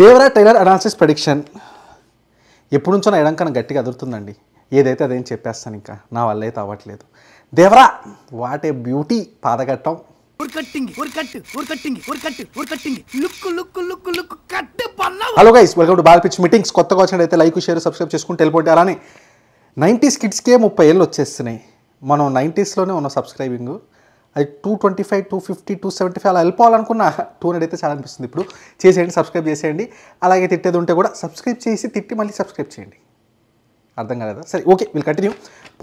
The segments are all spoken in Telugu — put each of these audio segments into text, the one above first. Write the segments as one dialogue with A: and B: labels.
A: దేవరా టైలర్ అనాలసిస్ ప్రొడిక్షన్ ఎప్పుడు నుంచో నా ఎడంకన గట్టిగా అదురుతుందండి ఏదైతే అదేం చెప్పేస్తాను ఇంకా నా వల్ల అయితే అవ్వట్లేదు దేవరా వాట్ ఏ బ్యూటీ పాదగట్టం hello guys welcome to ball pitch meetings కొత్తగా వచ్చినట్టయితే లైక్ షేర్ సబ్స్క్రైబ్ చేసుకుని టెలిపోతే అలానే నైంటీస్ కిడ్స్కే ముప్పై ఏళ్ళు వచ్చేస్తున్నాయి మనం నైంటీస్లోనే ఉన్న సబ్స్క్రైబింగ్ అది two twenty five two fifty two seventy five అలా వెళ్ళిపోవాలనుకున్న టూ హండ్రెడ్ అయితే చాలా అనిపిస్తుంది ఇప్పుడు చేసేయండి సబ్స్క్రైబ్ చేసేయండి అలాగే తిట్టేది ఉంటే కూడా సబ్స్క్రైబ్ చేసి తిట్టి మళ్ళీ సబ్స్క్రైబ్ చేయండి అర్థం కాలేదా సరే ఓకే వీళ్ళు కంటిన్యూ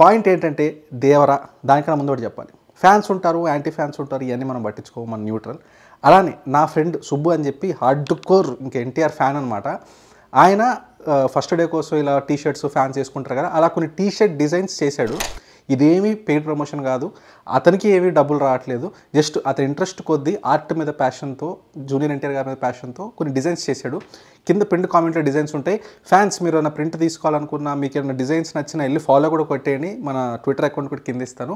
A: పాయింట్ ఏంటంటే దేవరా దానికన్నా ముందు కూడా చెప్పాలి ఫ్యాన్స్ ఉంటారు యాంటీ ఫ్యాన్స్ ఉంటారు ఇవన్నీ మనం పట్టించుకోము మన న్యూట్రల్ అలానే నా ఫ్రెండ్ సుబ్బు అని చెప్పి హార్డ్ కోర్ ఇంకా ఎన్టీఆర్ ఫ్యాన్ అనమాట ఆయన ఫస్ట్ డే కోసం ఇలా టీషర్ట్స్ ఫ్యాన్స్ వేసుకుంటారు కదా అలా కొన్ని టీషర్ట్ డిజైన్స్ చేశాడు ఇదేమీ పెయిడ్ ప్రమోషన్ కాదు అతనికి ఏమీ డబ్బులు రావట్లేదు జస్ట్ అతని ఇంట్రెస్ట్ కొద్దీ ఆర్ట్ మీద ప్యాషన్తో జూనియర్ ఎన్టీఆర్ గారి మీద ప్యాషన్తో కొన్ని డిజైన్స్ చేశాడు కింద ప్రింట్ కామెంట్లో డిజైన్స్ ఉంటాయి ఫ్యాన్స్ మీరు ఏమైనా ప్రింట్ తీసుకోవాలనుకున్నా మీకు ఏమైనా డిజైన్స్ నచ్చినా వెళ్ళి ఫాలో కూడా కొట్టేయండి మన ట్విట్టర్ అకౌంట్ కూడా కింద ఇస్తాను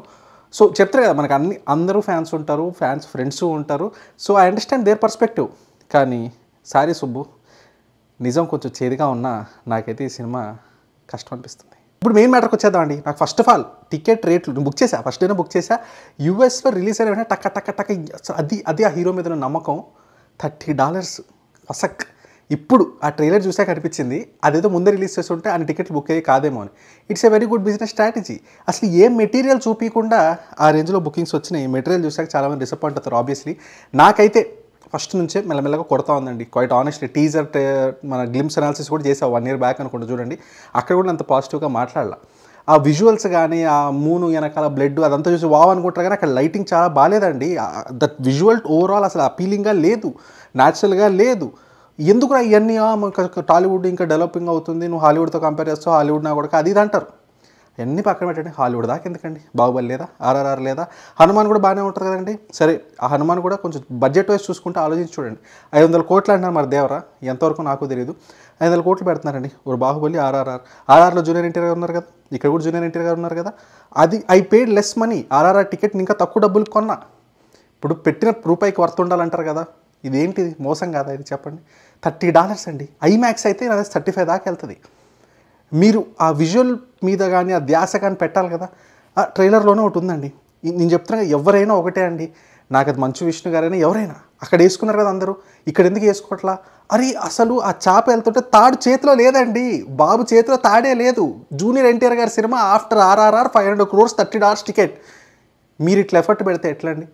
A: సో చెప్తారు కదా మనకు అన్ని అందరూ ఫ్యాన్స్ ఉంటారు ఫ్యాన్స్ ఫ్రెండ్స్ ఉంటారు so I understand their perspective కానీ సారీ సుబ్బు నిజం కొంచెం చేదుగా ఉన్నా నాకైతే ఈ సినిమా కష్టం అనిపిస్తుంది ఇప్పుడు మెయిన్ మ్యాటర్కి వచ్చేద్దామండి నాకు ఫస్ట్ ఆఫ్ ఆల్ టికెట్ రేట్లు బుక్ చేశా ఫస్ట్ డేనే బుక్ చేశా యూఎస్లో రిలీజ్ అయిన టక్క టక్క టక్క అది అది ఆ హీరో మీద నమ్మకం థర్టీ డాలర్స్ అసక్ ఇప్పుడు ఆ ట్రైలర్ చూసాక అనిపించింది అదేదో ముందే రిలీజ్ చేసి ఉంటే ఆయన టికెట్లు బుక్ అయ్యి కాదేమో అని it's a very good business strategy అసలు ఏ మెటీరియల్ చూపించకుండా ఆ రేంజ్లో బుకింగ్స్ వచ్చినాయి మెటీరియల్ చూసాక చాలామంది డిసప్పాయింట్ అవుతారు ఆబ్వియస్లీ నాకైతే ఫస్ట్ నుంచే మెల్లమెల్లగా కొడతా ఉందండి క్వైట్ ఆనెస్ట్లీ టీజర్ మన గ్లిమ్స్ అనాలిసిస్ కూడా చేసా వన్ ఇయర్ బ్యాక్ అనుకుంటా చూడండి అక్కడ కూడా అంత పాజిటివ్గా మాట్లాడాల ఆ విజువల్స్ కానీ ఆ మూను వెనకాల బ్లడ్ అదంతా చూసి వావ్ అనుకుంటారు కానీ అక్కడ లైటింగ్ చాలా బాగాలేదండి దట్ విజువల్ ఓవరాల్ అసలు అపీలింగ్గా లేదు న్యాచురల్గా లేదు ఎందుకు ఇవన్నీ టాలీవుడ్ ఇంకా డెవలపింగ్ అవుతుంది నువ్వు హాలీవుడ్తో కంపేర్ చేస్తావు హాలీవుడ్ నా కూడా అది ఇది అంటారు ఎన్ని పక్కన పెట్టండి హాలీవుడ్ దాకా ఎందుకండి బాహుబలి లేదా ఆర్ఆర్ఆర్ లేదా హనుమాన్ కూడా బాగానే ఉంటుంది కదండి సరే ఆ హనుమాన్ కూడా కొంచెం బడ్జెట్ వైజ్ చూసుకుంటే ఆలోచించి చూడండి ఐదు వందల కోట్లు అంటారు మరి దేవరా ఎంతవరకు నాకు తెలియదు ఐదు వందల కోట్లు పెడుతున్నారండి ఒక బాహుబలి ఆర్ఆర్ఆర్ ఆర్ఆర్లో జూనియర్ ఎన్టీఆర్ ఉన్నారు కదా ఇక్కడ కూడా జూనియర్ ఎన్టీఆర్ గారు ఉన్నారు కదా అది I paid less money RRR ticket ఇంకా తక్కువ డబ్బులు కొన్నా ఇప్పుడు పెట్టిన రూపాయికి వర్త్ ఉండాలంటారు కదా ఇదేంటిది మోసం కాదా ఇది చెప్పండి థర్టీ డాలర్స్ అండి ఐమాక్స్ అయితే థర్టీ ఫైవ్ దాకా వెళ్తుంది మీరు ఆ విజువల్ మీద కానీ ఆ ధ్యాస కానీ పెట్టాలి కదా ఆ ట్రైలర్లోనే ఒకటి ఉందండి నేను చెప్తున్నా ఎవరైనా ఒకటే అండి నాకు అది మంచు విష్ణు గారైనా ఎవరైనా అక్కడ వేసుకున్నారు కదా అందరూ ఇక్కడ ఎందుకు వేసుకోవట్లా అరే అసలు ఆ చాప వెళ్తుంటే తాడు చేతిలో లేదండి బాబు చేతిలో తాడే లేదు జూనియర్ ఎన్టీఆర్ గారి cinema after RRR five hundred crores thirty dollars ticket మీరు ఇట్లా ఎఫర్ట్ పెడితే ఎట్లా అండి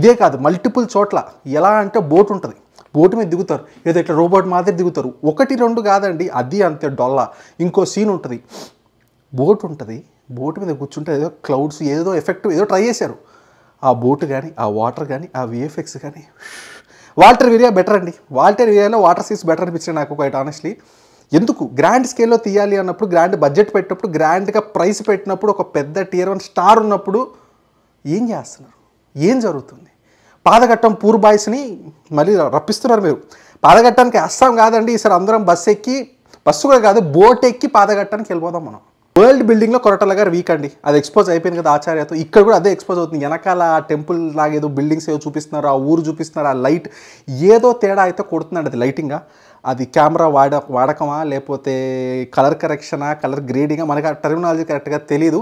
A: ఇదే కాదు మల్టిపుల్ చోట్ల ఎలా అంటే బోట్ ఉంటుంది బోటు మీద దిగుతారు ఏదో ఇట్లా రోబోట్ మాదిరి దిగుతారు ఒకటి రెండు కాదండి అది అంతే డొల్లా ఇంకో సీన్ ఉంటుంది బోట్ ఉంటుంది బోటు మీద కూర్చుంటే ఏదో క్లౌడ్స్ ఏదో ఎఫెక్ట్ ఏదో ట్రై చేశారు ఆ బోటు కానీ ఆ వాటర్ కానీ ఆ విఎఫ్ఎక్స్ కానీ వాల్టర్ విరియా బెటర్ అండి వాల్టర్ విరియాలో వాటర్ సీన్స్ బెటర్ అనిపించింది నాకు ఒకటి ఆనెస్ట్లీ ఎందుకు గ్రాండ్ స్కేల్లో తీయాలి అన్నప్పుడు గ్రాండ్ బడ్జెట్ పెట్టినప్పుడు గ్రాండ్గా ప్రైస్ పెట్టినప్పుడు ఒక పెద్ద టీయర్ వన్ స్టార్ ఉన్నప్పుడు ఏం చేస్తున్నారు ఏం జరుగుతుంది పాదఘట్టం పూర్ బాయ్స్ని మళ్ళీ రప్పిస్తున్నారు మీరు పాదఘట్టానికి అస్సాం కాదండి ఈసారి అందరం బస్సు ఎక్కి బస్సు కూడా కాదు బోట్ ఎక్కి పాదఘట్టానికి వెళ్ళిపోదాం మనం వరల్డ్ బిల్డింగ్లో కొరటల గారు వీక్ అండి అది ఎక్స్పోజ్ అయిపోయింది కదా ఆచార్యతో ఇక్కడ కూడా అదే ఎక్స్పోజ్ అవుతుంది వెనకాల టెంపుల్ లాగా ఏదో బిల్డింగ్స్ ఏదో చూపిస్తున్నారు ఆ ఊరు చూపిస్తున్నారు ఆ లైట్ ఏదో తేడా అయితే కొడుతున్నాడు అది లైటింగ్గా అది కెమెరా వాడ వాడకమా లేకపోతే కలర్ కరెక్షనా కలర్ గ్రేడింగా మనకి ఆ టెర్మినాలజీ కరెక్ట్గా తెలియదు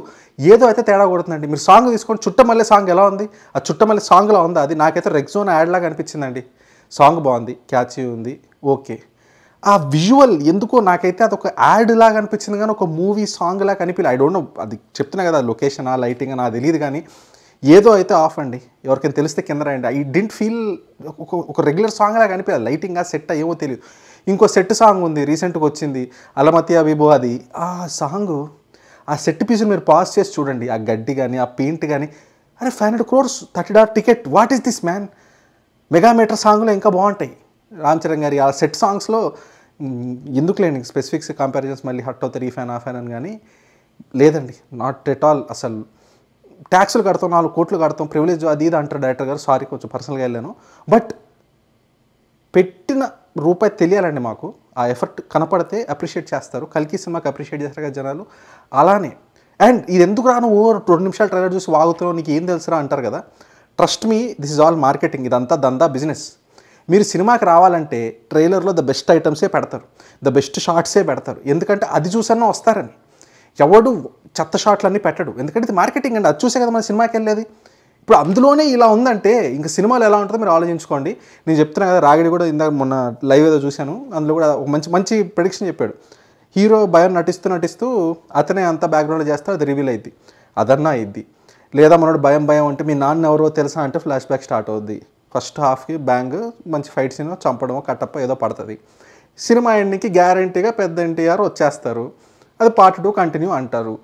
A: ఏదో అయితే తేడా కొడుతుందండి మీరు సాంగ్ తీసుకోండి చుట్టమల్లె సాంగ్ ఎలా ఉంది ఆ చుట్టమల్లె సాంగ్లో ఉందా అది నాకైతే రెగ్జోన్ యాడ్లాగా అనిపించిందండి సాంగ్ బాగుంది క్యాచీ ఉంది ఓకే ఆ విజువల్ ఎందుకో నాకైతే అదొక యాడ్ లాగా అనిపించింది కానీ ఒక మూవీ సాంగ్ లాగా అనిపించలేదు ఐ డోంట్ నో అది చెప్తున్నా కదా లొకేషనా లైటింగ్ నా తెలియదు కానీ ఏదో అయితే ఆఫ్ అండి ఎవరికైనా తెలిస్తే కింద రండి ఐ డింట్ ఫీల్ ఒక ఒక రెగ్యులర్ సాంగ్ లాగా అనిపించదు లైటింగ్ ఆ సెట్ ఏమో తెలియదు ఇంకో సెట్ సాంగ్ ఉంది రీసెంట్గా వచ్చింది అలమతియా బిబో అది ఆ సాంగ్ ఆ సెట్ పీస్ మీరు పాస్ చేసి చూడండి ఆ గడ్డి కానీ ఆ పెయింట్ కానీ అరే five hundred crores thirty dollar ticket what is this man మెగామీటర్ సాంగ్లో ఇంకా బాగుంటాయి రామ్ చరణ్ గారి ఆ సెట్ సాంగ్స్లో ఎందుకులేండి స్పెసిఫిక్స్ కంపారిజన్స్ మళ్ళీ హట్ అవుతారు ఈ ఫ్యాన్ ఆ ఫ్యాన్ అని కానీ లేదండి నాట్ ఎట్ ఆల్ అసలు ట్యాక్స్లు కడతాం నాలుగు కోట్లు కడతాం ప్రివిలేజ్ అది ఇది అంటారు డైరెక్టర్ గారు సారీ కొంచెం పర్సనల్గా వెళ్ళాను బట్ పెట్టిన రూపాయి తెలియాలండి మాకు ఆ ఎఫర్ట్ కనపడితే అప్రిషియేట్ చేస్తారు కల్కి సినిమాకి అప్రిషియేట్ చేస్తారు కదా జనాలు అలానే అండ్ ఇది ఎందుకు రాను ఓ రెండు నిమిషాలు ట్రైలర్ చూసి వాగుతున్నావు నీకు ఏం తెలుసురా అంటారు కదా trust me this is all marketing ఇదంతా దందా బిజినెస్ మీరు సినిమాకి రావాలంటే ట్రైలర్లో ద బెస్ట్ ఐటమ్సే పెడతారు ద బెస్ట్ షార్ట్సే పెడతారు ఎందుకంటే అది చూసన్నా వస్తారని ఎవడు చెత్త షార్ట్లన్నీ పెట్టడు ఎందుకంటే ఇది మార్కెటింగ్ అండి అది చూసే కదా మన సినిమాకి వెళ్ళేది ఇప్పుడు అందులోనే ఇలా ఉందంటే ఇంకా సినిమాలు ఎలా ఉంటుందో మీరు ఆలోచించుకోండి నేను చెప్తున్నా కదా రాగిడి కూడా ఇందాక మొన్న లైవ్ ఏదో చూశాను అందులో కూడా ఒక మంచి మంచి ప్రొడిక్షన్ చెప్పాడు హీరో భయం నటిస్తూ నటిస్తూ అతనే అంత బ్యాక్గ్రౌండ్ చేస్తే అది రివీల్ అయింది అదన్నా అయింది లేదా మనోడు భయం భయం అంటే మీ నాన్న ఎవరో తెలుసా అంటే ఫ్లాష్ బ్యాక్ స్టార్ట్ అవుద్ది ఫస్ట్ హాఫ్కి బ్యాంగ్ మంచి ఫైట్ సీన్ చంపడమో కట్టప్ప ఏదో పడుతుంది సినిమా ఎండింగ్కి గ్యారంటీగా పెద్ద ఎన్టీఆర్ వచ్చేస్తారు అది పార్ట్ టూ కంటిన్యూ అంటారు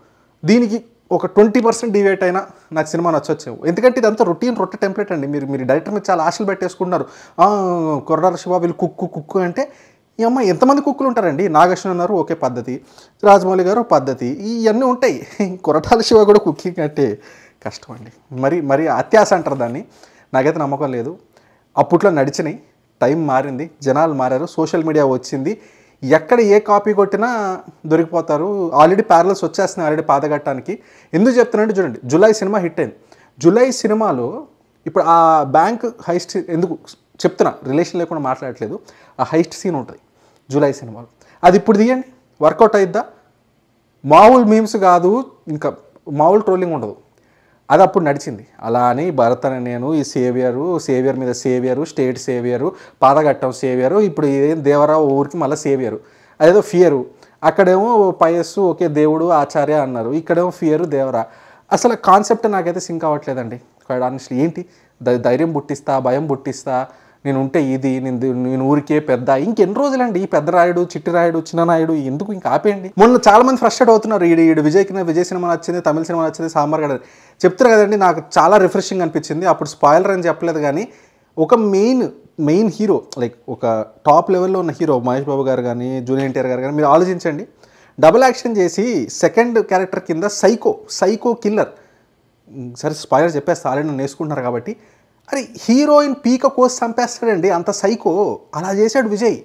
A: దీనికి ఒక ట్వంటీ పర్సెంట్ డివేట్ అయినా నాకు సినిమా నచ్చొచ్చేవు ఎందుకంటే ఇదంతా రొటీన్ రొట్టె టెంప్లెట్ అండి మీరు మీరు డైరెక్టర్ మీద చాలా ఆశలు పెట్టేసుకున్నారు కొరడాల శివ వీళ్ళు కుక్కు కుక్కు అంటే ఈ అమ్మ ఎంతమంది కుక్కులు ఉంటారండి నాగేశ్వర అన్నారు ఒకే పద్ధతి రాజమౌళి గారు పద్ధతి ఇవన్నీ ఉంటాయి కొరటాల శివ కూడా కుక్కింగ్ అంటే కష్టం అండి మరి మరి అత్యాశ అంటారు దాన్ని నాకైతే నమ్మకం లేదు అప్పట్లో నడిచినాయి టైం మారింది జనాలు మారారు సోషల్ మీడియా వచ్చింది ఎక్కడ ఏ కాపీ కొట్టినా దొరికిపోతారు ఆల్రెడీ ప్యారల్స్ వచ్చేస్తున్నాయి ఆల్రెడీ పాతగట్టడానికి ఎందుకు చెప్తున్నానంటే చూడండి జులై సినిమా హిట్ అయింది జులై సినిమాలో ఇప్పుడు ఆ బ్యాంక్ హైస్ట్ ఎందుకు చెప్తున్నా రిలేషన్ లేకుండా మాట్లాడట్లేదు ఆ హైస్ట్ సీన్ ఉంటుంది జులై సినిమాలో అది ఇప్పుడు తీయండి వర్కౌట్ అయిద్దా మామూలు మీమ్స్ కాదు ఇంకా మామూలు ట్రోలింగ్ ఉండదు అది అప్పుడు నడిచింది అలా అని భరత్ అని నేను ఈ సేవియరు సేవియర్ మీద సేవియరు స్టేట్ సేవియరు పాదఘట్టం సేవియరు ఇప్పుడు ఇదేం దేవరావు ఊరికి మళ్ళీ సేవియరు అదేదో ఫియరు అక్కడేమో పయస్సు ఓకే దేవుడు ఆచార్య అన్నారు ఇక్కడేమో ఫియరు దేవరా అసలు కాన్సెప్ట్ నాకైతే సింక్ అవ్వట్లేదండి అసలు ఏంటి ధైర్యం పుట్టిస్తా భయం పుట్టిస్తా నేను ఉంటే ఇది నేను నేను ఊరికే పెద్ద ఇంకెన్ని రోజులండి ఈ పెద్ద రాయుడు చిట్టి రాయుడు చిన్న నాయుడు ఎందుకు ఇంకా ఆపేయండి మొన్న చాలా మంది ఫ్రస్ట్రేట్ అవుతున్నారు ఈ విజయ్ కింద విజయ్ సినిమా నచ్చింది తమిళ సినిమా నచ్చింది సాంబార్ గడ చెప్తారు కదండి నాకు చాలా రిఫ్రెషింగ్ అనిపించింది అప్పుడు స్పాయిలర్ అని చెప్పలేదు కానీ ఒక మెయిన్ మెయిన్ హీరో లైక్ ఒక టాప్ లెవెల్లో ఉన్న హీరో మహేష్ బాబు గారు కానీ జూనియర్ ఎన్టీఆర్ గారు కానీ మీరు ఆలోచించండి డబుల్ యాక్షన్ చేసి సెకండ్ క్యారెక్టర్ కింద సైకో సైకో కిల్లర్ సరే స్పాయిలర్ చెప్పేస్తే ఆల్రెడీ నేర్చుకుంటున్నారు కాబట్టి అరే హీరోయిన్ పీక కోసి చంపేస్తాడండి అంత సైకో అలా చేశాడు విజయ్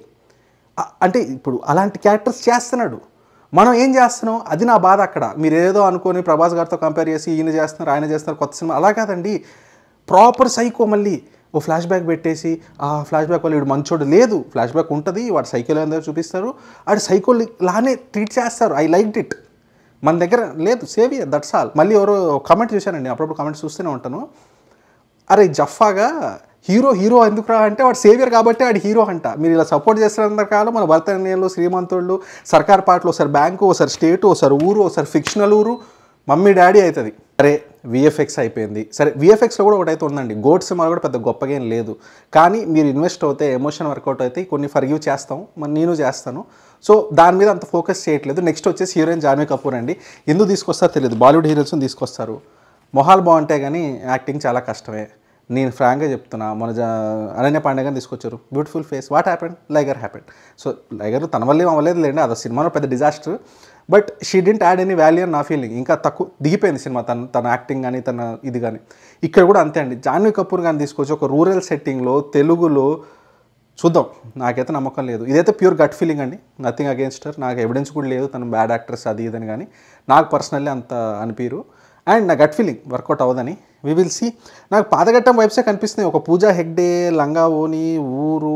A: అంటే ఇప్పుడు అలాంటి క్యారెక్టర్స్ చేస్తున్నాడు మనం ఏం చేస్తున్నాం అది నా బాధ అక్కడ మీరు ఏదో అనుకొని ప్రభాస్ గారితో కంపేర్ చేసి ఈయన చేస్తున్నారు ఆయన చేస్తున్నారు కొత్త సినిమా అలా కాదండి ప్రాపర్ సైకో మళ్ళీ ఓ ఫ్లాష్ బ్యాక్ పెట్టేసి ఆ ఫ్లాష్ బ్యాక్ వాళ్ళు వీడు మంచోడు లేదు ఫ్లాష్ బ్యాక్ ఉంటుంది వాడు సైకిల్ అందరూ చూపిస్తారు వాడు సైకిల్ లానే ట్రీట్ చేస్తారు ఐ లైక్ ఇట్ మన దగ్గర లేదు సేవియర్ దట్స్ ఆల్ మళ్ళీ ఎవరో కమెంట్ చూశానండి అప్పుడప్పుడు కమెంట్ చూస్తూనే ఉంటాను అరే జఫాగా హీరో హీరో ఎందుకురా అంటే వాడు సేవియర్ కాబట్టి వాడు హీరో అంట మీరు ఇలా సపోర్ట్ చేస్తున్నంత కాలం మన భర్త నిర్ణయాలు శ్రీమంతుళ్ళు సర్కార్ పార్టీలు ఒకసారి బ్యాంకు ఒకసారి స్టేటు ఒకసారి ఊరు ఒకసారి ఫిక్షనల్ ఊరు మమ్మీ డాడీ అవుతుంది అరే విఎఫ్ఎక్స్ అయిపోయింది సరే విఎఫ్ఎక్స్లో కూడా ఒకటైతే ఉందండి గోడ్ సినిమా కూడా పెద్ద గొప్పగా ఏం లేదు కానీ మీరు ఇన్వెస్ట్ అవుతే ఎమోషన్ వర్కౌట్ అయితే కొన్ని ఫర్గ్యూ చేస్తాం మరి నేను చేస్తాను సో దాని మీద అంత ఫోకస్ చేయట్లేదు నెక్స్ట్ వచ్చేసి హీరోయిన్ జాన్వీ కపూర్ అండి ఎందుకు తీసుకొస్తారో తెలియదు బాలీవుడ్ హీరోయిన్స్ తీసుకొస్తారు మొహాలు బాగుంటే కానీ యాక్టింగ్ చాలా కష్టమే నేను ఫ్రాంక్గా చెప్తున్నా మన అనన్య పాండే తీసుకొచ్చారు beautiful face what happened Liger happened so Liger తన వల్లే అవ్వలేదు లేండి అది సినిమాలో పెద్ద disaster but she didn't add any value అని నా ఫీలింగ్ ఇంకా తక్కువ దిగిపోయింది సినిమా తన తన యాక్టింగ్ కానీ తన ఇది కానీ ఇక్కడ కూడా అంతే అండి జాన్వీ కపూర్ కానీ తీసుకొచ్చి ఒక రూరల్ సెట్టింగ్లో తెలుగులో చూద్దాం నాకైతే నమ్మకం లేదు ఇదైతే ప్యూర్ గట్ ఫీలింగ్ అండి నథింగ్ అగేన్స్టర్ నాకు ఎవిడెన్స్ కూడా లేదు తను బ్యాడ్ యాక్టర్స్ అది ఇదని కానీ నాకు పర్సనల్లీ అంత అనిపించరు అండ్ నా గట్ ఫీలింగ్ వర్కౌట్ అవ్వదని వి విల్ సి నాకు పాతగట్టం వైబ్సే కనిపిస్తున్నాయి ఒక పూజా హెగ్డే లంగా ఓని ఊరు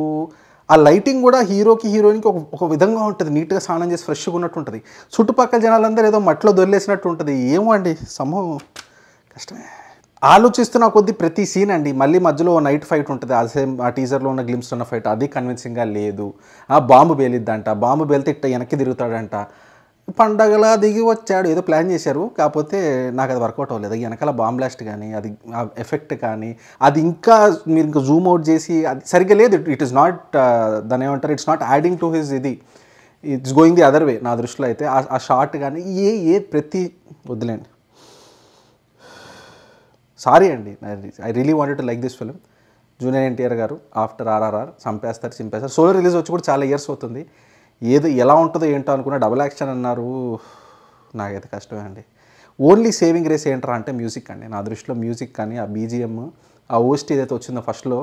A: ఆ లైటింగ్ కూడా హీరోకి హీరోయిన్కి ఒక ఒక విధంగా ఉంటుంది నీట్గా స్నానం చేసి ఫ్రెష్గా ఉన్నట్టు ఉంటుంది చుట్టుపక్కల జనాలందరూ ఏదో మట్లో దొరిలేసినట్టు ఉంటుంది ఏమో అండి సమూహం కష్టమే ఆలోచిస్తున్న కొద్ది ప్రతి సీన్ అండి మళ్ళీ మధ్యలో నైట్ ఫైట్ ఉంటుంది ఆ సేమ్ ఆ టీజర్లో ఉన్న గ్లిమ్స్ ఉన్న ఫైట్ అది కన్విన్సింగ్గా లేదు ఆ బాంబు బేలిద్దంట బాంబు బేలితే ఇట్ట వెనక్కి తిరుగుతాడంట పండగలా దిగి వచ్చాడు ఏదో ప్లాన్ చేశారు కాకపోతే నాకు అది వర్కౌట్ అవ్వలేదు వెనకాల బాంబ్ బ్లాస్ట్ కానీ అది ఆ ఎఫెక్ట్ కానీ అది ఇంకా మీరు ఇంకా జూమ్ అవుట్ చేసి అది సరిగ్గా లేదు ఇట్ ఇస్ నాట్ దాని ఏమంటారు it's not adding to his ఇది it's going the other way నా దృష్టిలో అయితే ఆ షార్ట్ కానీ ఏ ఏ ప్రతి వద్దులేండి సారీ అండి I really wanted to like this film junior NTR గారు ఆఫ్టర్ ఆర్ఆర్ఆర్ చంపేస్తారు చింపేస్తారు సోలో రిలీజ్ వచ్చి కూడా చాలా ఇయర్స్ అవుతుంది ఏదో ఎలా ఉంటుందో ఏంటో అనుకున్న డబుల్ యాక్షన్ అన్నారు నాకైతే కష్టమే అండి ఓన్లీ సేవింగ్ రేస్ ఏంటరా అంటే మ్యూజిక్ అండి నా దృష్టిలో మ్యూజిక్ కానీ ఆ బీజిఎం ఆ ఓస్ట్ ఏదైతే వచ్చిందో ఫస్ట్లో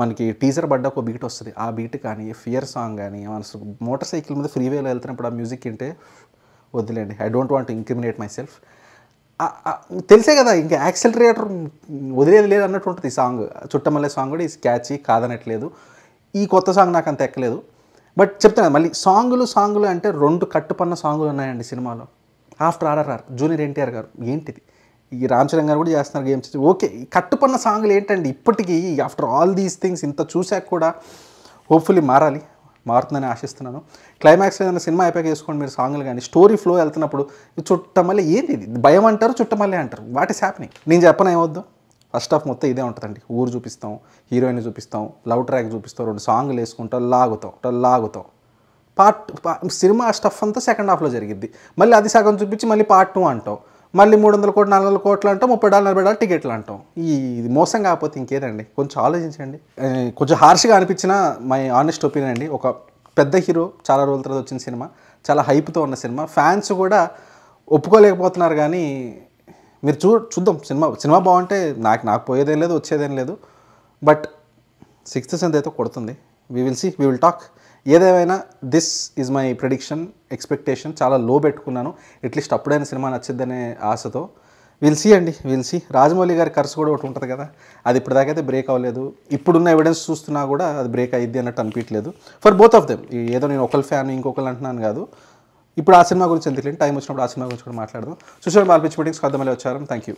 A: మనకి టీజర్ పడ్డ ఒక బీట్ వస్తుంది ఆ బీట్ కానీ ఫియర్ సాంగ్ కానీ మన మోటార్ సైకిల్ మీద ఫ్రీవేలో వెళ్తున్నప్పుడు ఆ మ్యూజిక్ వింటే వద్దులేండి I don't want incriminate myself తెలిసే కదా ఇంకా యాక్సిలరేటర్ వదిలేదు లేదు అన్నట్టు ఉంటుంది ఈ సాంగ్ చుట్టమల్లే సాంగ్ కూడా ఈ క్యాచీ కాదనట్లేదు ఈ కొత్త సాంగ్ నాకు అంత ఎక్కలేదు బట్ చెప్తాను మళ్ళీ సాంగులు సాంగులు అంటే రెండు కట్టుపన్న సాంగులు ఉన్నాయండి సినిమాలో ఆఫ్టర్ ఆర్ఆర్ఆర్ జూనియర్ ఎన్టీఆర్ గారు ఏంటిది ఈ రామ్ చరణ్ గారు కూడా చేస్తున్నారు గేమ్స్ ఓకే కట్టుపన్న సాంగులు ఏంటండి ఇప్పటికీ ఆఫ్టర్ ఆల్ దీస్ థింగ్స్ ఇంత చూశాక కూడా హోప్ఫుల్లీ మారాలి మారుతుందని ఆశిస్తున్నాను క్లైమాక్స్ ఏదైనా సినిమా అయిపోయి చేసుకోండి మీరు సాంగ్లు కానీ స్టోరీ ఫ్లో వెళ్తున్నప్పుడు చుట్టమల్లే ఏంది ఇది భయం అంటారు చుట్టమల్లే అంటారు వాట్ ఈస్ హ్యాపెనింగ్ నేను చెప్పను ఏమొద్దు ఫస్ట్ ఆఫ్ మొత్తం ఇదే ఉంటుందండి ఊరు చూపిస్తాం హీరోయిన్ చూపిస్తాం లవ్ ట్రాక్ చూపిస్తాం రెండు సాంగ్లు వేసుకుంటాం లాగుతాం లాగుతాం పార్ట్ సినిమా స్టఫ్ అంతా సెకండ్ హాఫ్లో జరిగింది మళ్ళీ అది సగం చూపించి మళ్ళీ పార్ట్ టూ అంటాం మళ్ళీ మూడు వందల కోట్లు నాలుగు వందల కోట్లు అంటాం ముప్పై డాలర్ నలభై డాలర్ టికెట్లు అంటాం ఈ ఇది మోసం కాకపోతే ఇంకేదండి కొంచెం ఆలోచించండి కొంచెం హార్ష్గా అనిపించిన మై ఆనెస్ట్ ఒపీనియన్ అండి ఒక పెద్ద హీరో చాలా రోజుల తర్వాత వచ్చిన సినిమా చాలా హైప్తో ఉన్న సినిమా ఫ్యాన్స్ కూడా ఒప్పుకోలేకపోతున్నారు కానీ మీరు చూ చూద్దాం సినిమా సినిమా బాగుంటే నాకు నాకు పోయేదేం లేదు వచ్చేదేం లేదు బట్ సిక్స్త్ సెంత్ అయితే కొడుతుంది we will see we will talk ఏదేమైనా this is my prediction expectation చాలా లో పెట్టుకున్నాను అట్లీస్ట్ అప్పుడైనా సినిమా నచ్చిద్దనే ఆశతో విల్ సీ అండి విల్ సీ రాజమౌళి గారి ఖర్చు కూడా ఒకటి ఉంటుంది కదా అది ఇప్పటిదాకైతే బ్రేక్ అవ్వలేదు ఇప్పుడున్న ఎవిడెన్స్ చూస్తున్నా కూడా అది బ్రేక్ అయ్యిద్ది అన్నట్టు అనిపించలేదు ఫర్ బోత్ ఆఫ్ దెమ్ ఏదో నేను ఒకళ్ళ ఫ్యాన్ ఇంకొకళ్ళు అంటున్నాను కాదు ఇప్పుడు ఆ సినిమా గురించి ఎందుకు టైం వచ్చినప్పుడు ఆ సినిమా గురించి కూడా మాట్లాడదాం సుశాంత్ బాల్పిచ్చి మీటింగ్స్ కొద్దిమంది వచ్చారు థ్యాంక్ యూ